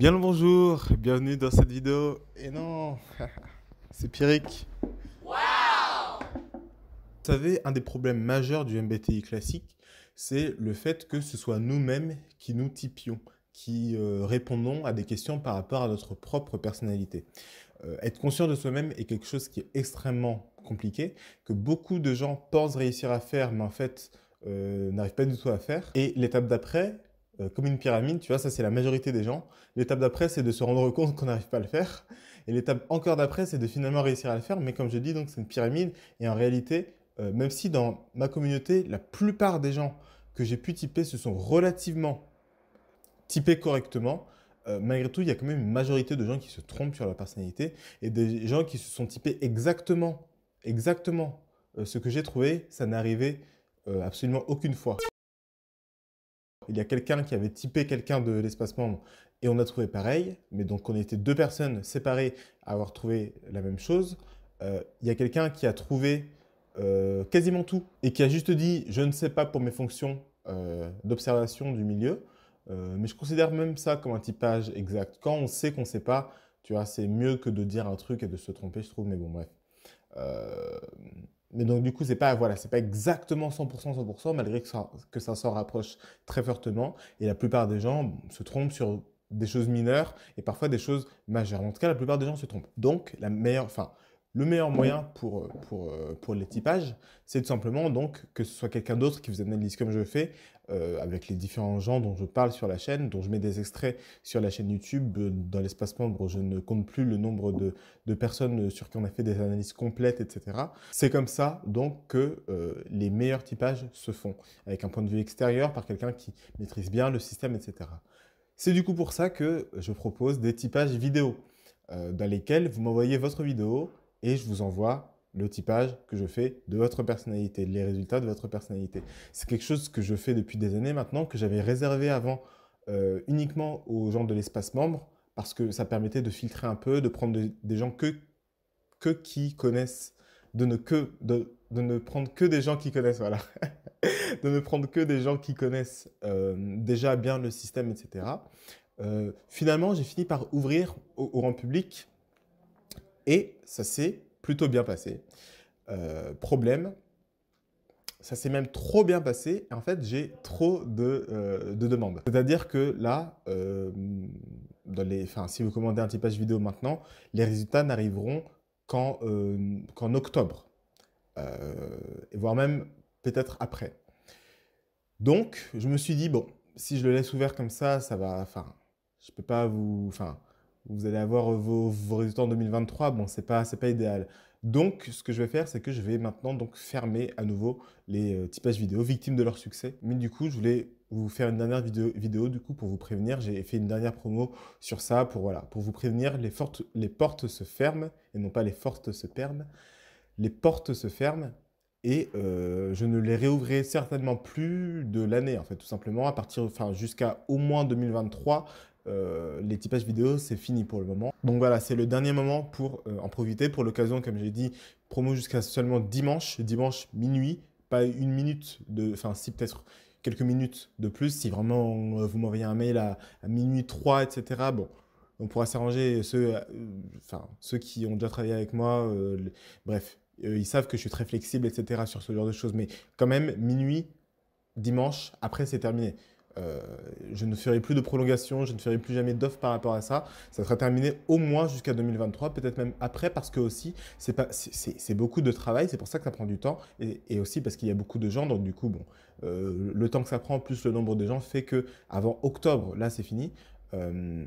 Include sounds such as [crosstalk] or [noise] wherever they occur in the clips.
Bien le bonjour, bienvenue dans cette vidéo. Et non, [laughs] c'est Pierrick. Wow Vous savez, un des problèmes majeurs du MBTI classique, c'est le fait que ce soit nous-mêmes qui nous typions, qui euh, répondons à des questions par rapport à notre propre personnalité. Euh, être conscient de soi-même est quelque chose qui est extrêmement compliqué, que beaucoup de gens pensent réussir à faire, mais en fait euh, n'arrivent pas du tout à faire. Et l'étape d'après, euh, comme une pyramide, tu vois, ça c'est la majorité des gens. L'étape d'après, c'est de se rendre compte qu'on n'arrive pas à le faire. Et l'étape encore d'après, c'est de finalement réussir à le faire. Mais comme je dis, donc c'est une pyramide. Et en réalité, euh, même si dans ma communauté, la plupart des gens que j'ai pu typer se sont relativement typés correctement, euh, malgré tout, il y a quand même une majorité de gens qui se trompent sur leur personnalité et des gens qui se sont typés exactement, exactement ce que j'ai trouvé, ça n'arrivait absolument aucune fois il y a quelqu'un qui avait typé quelqu'un de l'espace membre et on a trouvé pareil, mais donc on était deux personnes séparées à avoir trouvé la même chose. Euh, il y a quelqu'un qui a trouvé euh, quasiment tout et qui a juste dit je ne sais pas pour mes fonctions euh, d'observation du milieu, mais je considère même ça comme un typage exact. Quand on sait qu'on ne sait pas, tu vois, c'est mieux que de dire un truc et de se tromper, je trouve, mais bon, bref. Mais donc, du coup, c'est pas, voilà, c'est pas exactement 100%, 100%, malgré que ça, que s'en rapproche très fortement. Et la plupart des gens se trompent sur des choses mineures et parfois des choses majeures. En tout cas, la plupart des gens se trompent. Donc, la meilleure, enfin, le meilleur moyen pour, euh, pour, euh, les typages, c'est tout simplement donc que ce soit quelqu'un d'autre qui vous analyse comme je le fais, euh, avec les différents gens dont je parle sur la chaîne, dont je mets des extraits sur la chaîne YouTube. Dans l'espace membre, je ne compte plus le nombre de, personnes sur qui on a fait des analyses complètes, etc. C'est comme ça donc que les meilleurs typages se font, avec un point de vue extérieur, par quelqu'un qui maîtrise bien le système, etc. C'est du coup pour ça que je propose des typages vidéo, dans lesquels vous m'envoyez votre vidéo, et je vous envoie le typage que je fais de votre personnalité, les résultats de votre personnalité. C'est quelque chose que je fais depuis des années maintenant, que j'avais réservé avant euh, uniquement aux gens de l'espace membre, parce que ça permettait de filtrer un peu, de prendre des gens que, que qui connaissent, de ne, que, de, de ne prendre que des gens qui connaissent, voilà. [laughs] de ne prendre que des gens qui connaissent euh, déjà bien le système, etc. Euh, finalement, j'ai fini par ouvrir au, au, rang public et ça s'est plutôt bien passé. Euh, problème, ça s'est même trop bien passé. En fait, j'ai trop de, euh, demandes. C'est-à-dire que là, euh, si vous commandez un page vidéo maintenant, les résultats n'arriveront qu'en euh, octobre, voire même peut-être après. Donc, je me suis dit, bon, si je le laisse ouvert comme ça, ça va. Enfin, je peux pas vous. Enfin, vous allez avoir vos, résultats en 2023. Bon, c'est pas, c'est pas idéal. Donc, ce que je vais faire, c'est que je vais maintenant donc fermer à nouveau les euh, typages vidéo victimes de leur succès. Mais du coup, je voulais vous faire une dernière vidéo, du coup pour vous prévenir. J'ai fait une dernière promo sur ça pour voilà, pour vous prévenir. Les, fortes, les portes se ferment et non pas les fortes se perdent. Les portes se ferment et euh, je ne les réouvrirai certainement plus de l'année en fait tout simplement à partir enfin jusqu'à au moins 2023 euh, les typages vidéo, c'est fini pour le moment. Donc voilà, c'est le dernier moment pour euh, en profiter. Pour l'occasion, comme j'ai dit, promo jusqu'à seulement dimanche, dimanche minuit, pas une minute de, enfin si peut-être quelques minutes de plus, si vraiment euh, vous m'envoyez un mail à, minuit 3, etc. Bon, on pourra s'arranger, ceux, enfin, ceux qui ont déjà travaillé avec moi, bref, ils savent que je suis très flexible, etc. sur ce genre de choses, mais quand même, minuit, dimanche, après c'est terminé. Euh, je ne ferai plus de prolongation, je ne ferai plus jamais d'offres par rapport à ça. Ça sera terminé au moins jusqu'à 2023, peut-être même après, parce que aussi, c'est, beaucoup de travail, c'est pour ça que ça prend du temps, et, aussi parce qu'il y a beaucoup de gens, donc du coup, bon, euh, le temps que ça prend, plus le nombre de gens, fait que avant octobre, là c'est fini, euh,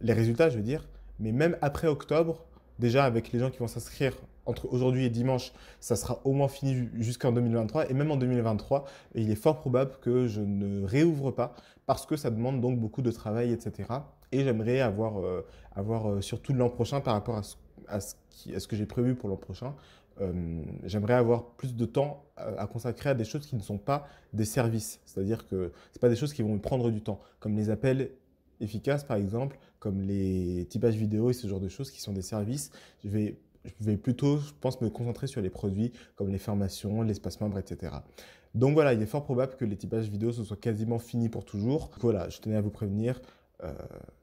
les résultats, je veux dire, mais même après octobre, déjà avec les gens qui vont s'inscrire entre aujourd'hui et dimanche, ça sera au moins fini jusqu'en 2023. Et même en 2023, il est fort probable que je ne réouvre pas parce que ça demande donc beaucoup de travail, etc. Et j'aimerais avoir, euh, avoir euh, surtout l'an prochain par rapport à ce, que j'ai prévu pour l'an prochain. Euh, j'aimerais avoir plus de temps à, consacrer à des choses qui ne sont pas des services. C'est-à-dire que ce pas des choses qui vont me prendre du temps, comme les appels efficaces par exemple, comme les typages vidéo et ce genre de choses qui sont des services. Je vais je vais plutôt, je pense, me concentrer sur les produits comme les formations, l'espace membre, etc. Donc voilà, il est fort probable que les typages vidéo se soient quasiment finis pour toujours. Voilà, je tenais à vous prévenir, euh,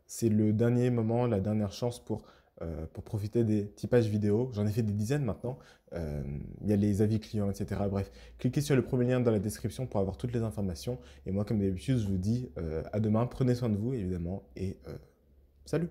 c'est le dernier moment, la dernière chance pour euh, pour profiter des typages vidéo. J'en ai fait des dizaines maintenant. Euh, il y a les avis clients, etc. Bref, cliquez sur le premier lien dans la description pour avoir toutes les informations. Et moi, comme d'habitude, je vous dis à demain. Prenez soin de vous, évidemment. Et salut